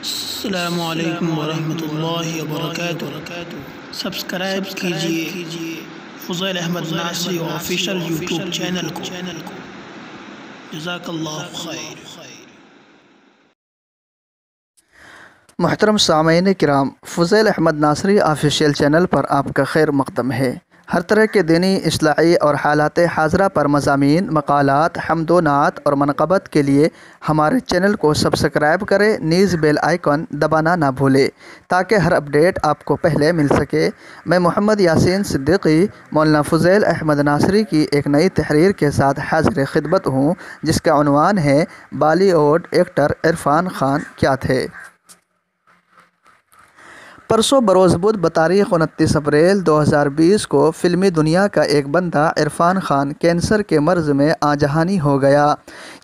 अल्लाम वरहमल work subscribe कीजिए Fazal Ahmad Nasri official YouTube channel को चैनल को जजाकल्ला मोहतरम सामीन कराम फजल अहमद नासरी ऑफिशियल चैनल पर आपका खैर मकदम है हर तरह के दीनी असलाही और हालात हाजरा पर मजामी मकालत हमदोनात और मनकबत के लिए हमारे चैनल को सब्सक्राइब करें नीज बेल आइकन दबाना ना भूलें ताकि हर अपडेट आपको पहले मिल सके मैं मोहम्मद यासिन सिद्दीकी मौलाना फजैल अहमद नासरी की एक नई तहरीर के साथ हाजिर खिदमत हूँ जिसका अनवान है बालीवुड एक्टर इरफान ख़ान क्या थे परसों बरोज़ बुध बतारीख उनतीस अप्रैल 2020 को फिल्मी दुनिया का एक बंदा इरफान खान कैंसर के मर्ज़ में आजहानी हो गया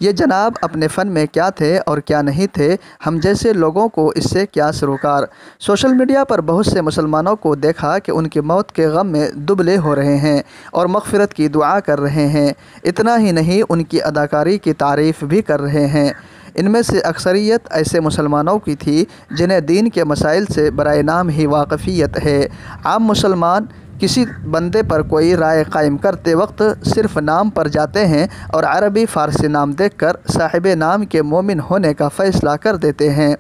ये जनाब अपने फ़न में क्या थे और क्या नहीं थे हम जैसे लोगों को इससे क्या सरोकार सोशल मीडिया पर बहुत से मुसलमानों को देखा कि उनकी मौत के गम में दुबले हो रहे हैं और मगफरत की दुआ कर रहे हैं इतना ही नहीं उनकी अदाकारी की तारीफ़ भी कर रहे हैं इनमें से अक्सरियत ऐसे मुसलमानों की थी जिन्हें दीन के मसाइल से बर नाम ही वाकफ़ियत है आम मुसलमान किसी बंदे पर कोई राय कायम करते वक्त सिर्फ नाम पर जाते हैं और अरबी फ़ारसी नाम देखकर साहिब नाम के मोमिन होने का फ़ैसला कर देते हैं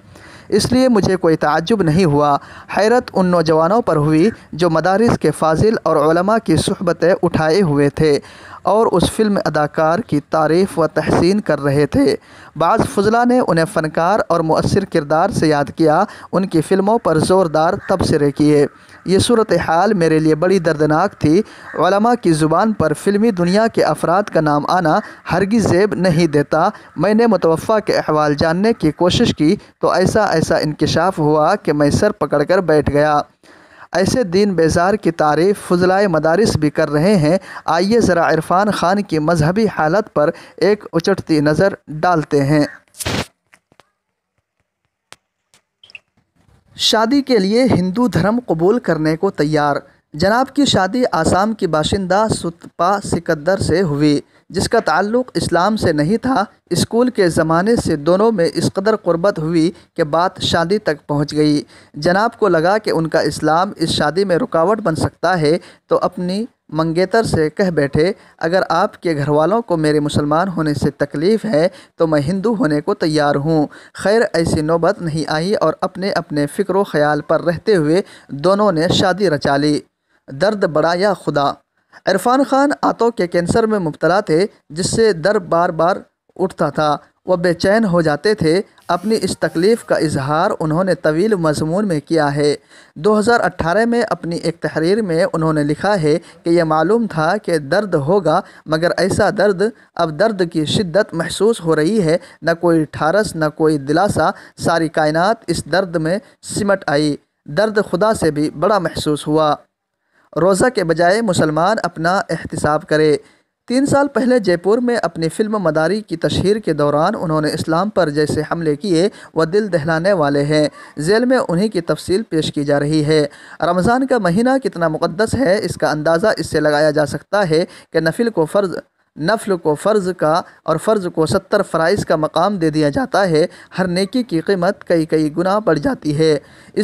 इसलिए मुझे कोई ताजुब नहीं हुआ हैरत उन नौजवानों पर हुई जो मदारस के फाजिल और की सहबतें उठाए हुए थे और उस फिल्म अदाकार की तारीफ़ व तहसीन कर रहे थे बाज़ फजला ने उन्हें फ़नकार और मौसर किरदार से याद किया उनकी फ़िल्मों पर ज़ोरदार तबसरे किए ये सूरत हाल मेरे लिए बड़ी दर्दनाक थी की ज़ुबान पर फ़िल्मी दुनिया के अफराद का नाम आना हरगी जेब नहीं देता मैंने मुतवफ़ा के अहवाल जानने की कोशिश की तो ऐसा ऐसा इंकशाफ हुआ कि मैं सर पकड़ कर बैठ गया ऐसे दीन बेजार की तारीफ़ फजलाए मदारस भी कर रहे हैं आइए ज़रा इरफ़ान ख़ान की मजहबी हालत पर एक उचटती नज़र डालते हैं शादी के लिए हिंदू धर्म कबूल करने को तैयार जनाब की शादी आसाम की बाशिंदा सुतपा सिकंदर से हुई जिसका ताल्लुक इस्लाम से नहीं था स्कूल के ज़माने से दोनों में इस कदर क़ुरबत हुई कि बात शादी तक पहुंच गई जनाब को लगा कि उनका इस्लाम इस शादी में रुकावट बन सकता है तो अपनी मंगेतर से कह बैठे अगर आपके घर वालों को मेरे मुसलमान होने से तकलीफ़ है तो मैं हिंदू होने को तैयार हूँ खैर ऐसी नौबत नहीं आई और अपने अपने फ़िक्र ख्याल पर रहते हुए दोनों ने शादी रचा ली दर्द बड़ा या खुदा इरफान खान आतों के कैंसर में मुबतला थे जिससे दर बार बार उठता था वह बेचैन हो जाते थे अपनी इस तकलीफ़ का इजहार उन्होंने तवील मजमून में किया है 2018 में अपनी एक तहरीर में उन्होंने लिखा है कि यह मालूम था कि दर्द होगा मगर ऐसा दर्द अब दर्द की शिद्दत महसूस हो रही है न कोई ठारस न कोई दिलासा सारी कायनात इस दर्द में सिमट आई दर्द खुदा से भी बड़ा महसूस हुआ रोज़ा के बजाय मुसलमान अपना एहतसाब करे तीन साल पहले जयपुर में अपनी फिल्म मदारी की तशहर के दौरान उन्होंने इस्लाम पर जैसे हमले किए व दिल दहलाने वाले हैं जेल में उन्हीं की तफसील पेश की जा रही है रमज़ान का महीना कितना मुकदस है इसका अंदाज़ा इससे लगाया जा सकता है कि नफिल को फ़र्ज़ नफल को फ़र्ज़ का और फ़र्ज़ को सत्तर फ़राइज़ का मकाम दे दिया जाता है हर नेकी की कीमत कई कई गुना बढ़ जाती है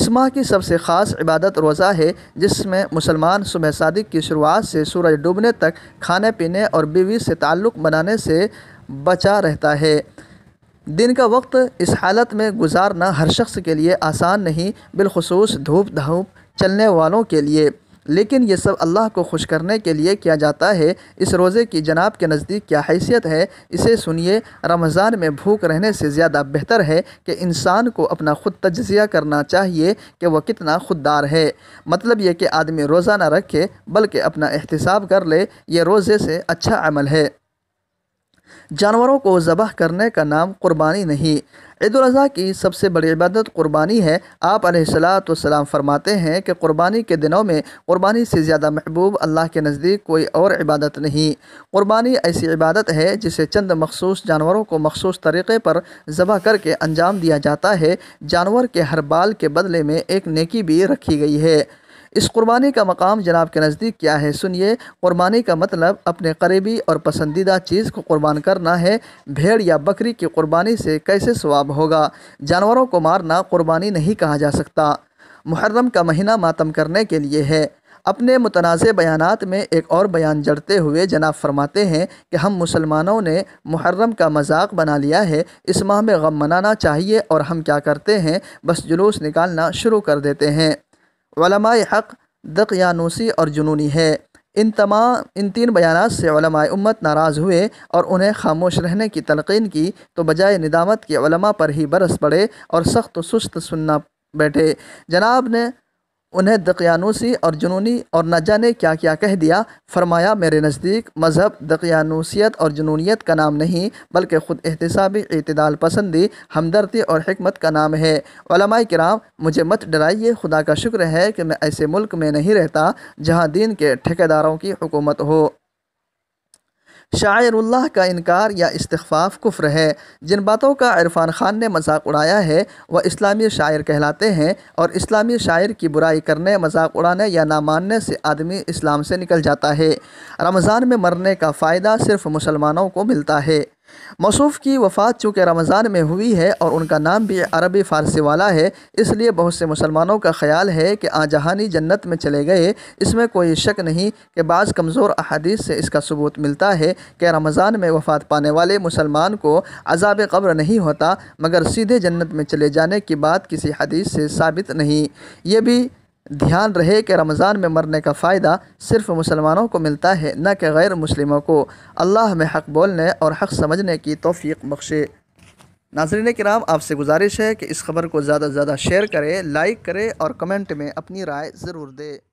इस माह की सबसे ख़ास इबादत रोज़ा है जिसमें मुसलमान सुबह सादिक की शुरुआत से सूरज डूबने तक खाने पीने और बीवी से ताल्लुक़ बनाने से बचा रहता है दिन का वक्त इस हालत में गुजारना हर शख्स के लिए आसान नहीं बिलखसूस धूप धूप चलने वालों के लिए लेकिन ये सब अल्लाह को खुश करने के लिए किया जाता है इस रोज़े की जनाब के नज़दीक क्या हैसियत है इसे सुनिए रमज़ान में भूख रहने से ज़्यादा बेहतर है कि इंसान को अपना ख़ुद तजिया करना चाहिए कि वह कितना खुददार है मतलब ये कि आदमी रोज़ा ना रखे बल्कि अपना एहतसाब कर ले ये रोज़े से अच्छा अमल है जानवरों को ज़बह करने का नाम कुर्बानी नहीं ईदाजी की सबसे बड़ी इबादत कुर्बानी है आप सलाम फरमाते हैं कि कुर्बानी के दिनों में कुर्बानी से ज़्यादा महबूब अल्लाह के नज़दीक कोई और इबादत नहीं कुर्बानी ऐसी इबादत है जिसे चंद मखसूस जानवरों को मखसूस तरीक़े पर ज़बह करके अंजाम दिया जाता है जानवर के हर बाल के बदले में एक नेकी भी रखी गई है इस कुर्बानी का मकाम जनाब के नज़दीक क्या है सुनिए कुर्बानी का मतलब अपने करीबी और पसंदीदा चीज़ को कुर्बान करना है भेड़ या बकरी की कुर्बानी से कैसे स्वाब होगा जानवरों को मारना कुर्बानी नहीं कहा जा सकता मुहर्रम का महीना मातम करने के लिए है अपने मुतनाज़ बयान में एक और बयान जड़ते हुए जनाब फरमाते हैं कि हम मुसलमानों ने मुहर्रम का मजाक बना लिया है इस माह में गम मनाना चाहिए और हम क्या करते हैं बस जुलूस निकालना शुरू कर देते हैं हक़ यानूसी और जुनूनी है इन तमाम इन तीन बयान से उम्मत नाराज़ हुए और उन्हें खामोश रहने की तलकिन की तो बजाय निदामत के पर ही बरस पड़े और सख्त सुस्त सुनना बैठे जनाब ने उन्हें दक़यानूसी और जुनूनी और न जाने क्या क्या कह दिया फरमाया मेरे नज़दीक मज़हब दक़यानूसीत और जुनूनीत का नाम नहीं बल्कि ख़ुद एहतसाबी अतदाल पसंदी हमदर्दी और हमत का नाम है वलमाए कराम मुझे मत डराइए खुदा का शुक्र है कि मैं ऐसे मुल्क में नहीं रहता जहाँ दीन के ठेकेदारों की हुकूमत हो शायरुल्लाह का इनकार या इस्तफ़ाफ़ कुफ्र है जिन बातों का इरफान ख़ान ने मजाक उड़ाया है वह इस्लामी शायर कहलाते हैं और इस्लामी शायर की बुराई करने मजाक उड़ाने या ना मानने से आदमी इस्लाम से निकल जाता है रमज़ान में मरने का फ़ायदा सिर्फ़ मुसलमानों को मिलता है मसूफ़ की वफ़ात चूँकि रमज़ान में हुई है और उनका नाम भी अरबी फ़ारसी वाला है इसलिए बहुत से मुसलमानों का ख्याल है कि आजहानी जन्नत में चले गए इसमें कोई शक नहीं कि बाज़ कमज़ोर अहदीस से इसका सबूत मिलता है कि रमज़ान में वफ़ात पाने वाले मुसलमान को अजाब कब्र नहीं होता मगर सीधे जन्नत में चले जाने की बात किसी हदीस से साबित नहीं ये भी ध्यान रहे कि रमज़ान में मरने का फ़ायदा सिर्फ़ मुसलमानों को मिलता है न कि गैर मुस्लिमों को अल्लाह में हक़ बोलने और हक़ समझने की तोफ़ी बख्शे नाजरन कराम आपसे गुजारिश है कि इस खबर को ज़्यादा से ज़्यादा शेयर करें लाइक करें और कमेंट में अपनी राय ज़रूर दें